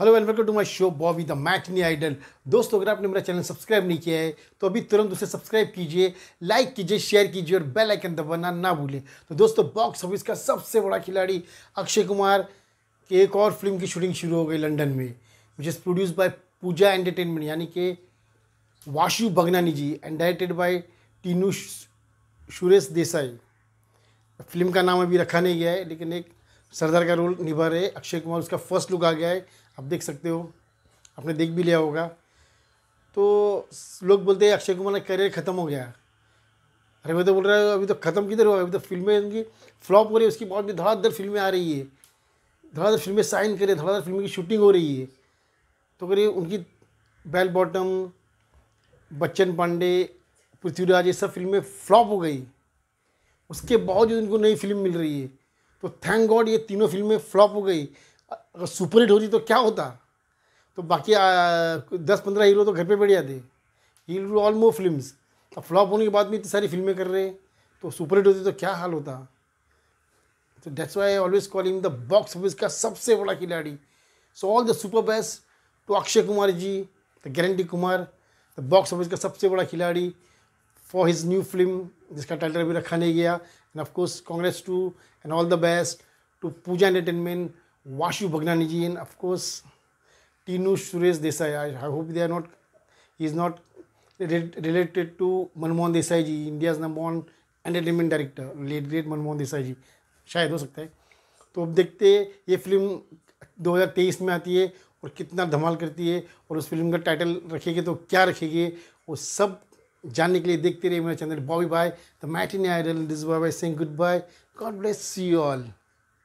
hello and welcome to my show Bobby the नी idol दोस्तों अगर आपने मेरा चैनल सब्सक्राइब नहीं किया है तो अभी तुरंत उसे सब्सक्राइब कीजिए लाइक कीजिए शेयर कीजिए और बेल आइकन दबाना ना भूलें तो दोस्तों बॉक्स ऑफिस का सबसे बड़ा खिलाड़ी अक्षय कुमार की एक और फिल्म की शूटिंग शुरू हो गई लंडन में which is produce by Pooja entertainment यानी कि Vashu Bhagnani ji and directed by Tinu Suresh Desai film का नाम अभी रखा नहीं गया है लेकिन एक सरदार का रोल निभा रहे अक्षय कुमार उसका फर्स्ट लुक आ गया है आप देख सकते हो आपने देख भी लिया होगा तो लोग बोलते हैं अक्षय कुमार का करियर ख़त्म हो गया अरे मैं तो बोल रहा है अभी तो ख़त्म किधर हुआ अभी तो फिल्में उनकी फ्लॉप हो रही है उसके बाद भी धड़ाधड़ फिल्में आ रही है धड़ाधड़ फिल्में साइन करे धड़ाधड़ फिल्म की शूटिंग हो रही है तो करिए उनकी बेल बॉटम बच्चन पांडे पृथ्वीराज ये सब फिल्में फ्लॉप हो गई उसके बावजूद उनको नई फिल्म मिल रही है तो थैंक गॉड ये तीनों फिल्में फ्लॉप हो गई अगर सुपर हिट होती तो क्या होता तो बाकी दस पंद्रह हीरो तो घर पे बैठ जाते ऑल मोर फिल्म अब फ्लॉप होने के बाद भी इतनी सारी फिल्में कर रहे हैं तो सुपर हिट होती तो क्या हाल होता तो that's why I always calling the box office का सबसे बड़ा खिलाड़ी so all the super best to Akshay Kumar ji the guarantee Kumar the box office का सबसे बड़ा खिलाड़ी फॉर हिज न्यू फिल्म जिसका टाइटल अभी रखा नहीं गया and of course congrats to and all the best to Pooja entertainment Vashu Bhagnani ji and of course Tinu Suresh Desai I I hope they are not is not related to Manmohan Desai ji India's number one entertainment director late great Manmohan Desai ji शायद हो सकता है तो अब देखते हैं ये फिल्म 2023 में आती है और कितना धमाल करती है और उस फिल्म का टाइटल रखेगी तो क्या रखेगी वो सब जानने के लिए देखते रहिए मेरा channel Bobby by the matinee idol this bye bye Singh good bye God bless you all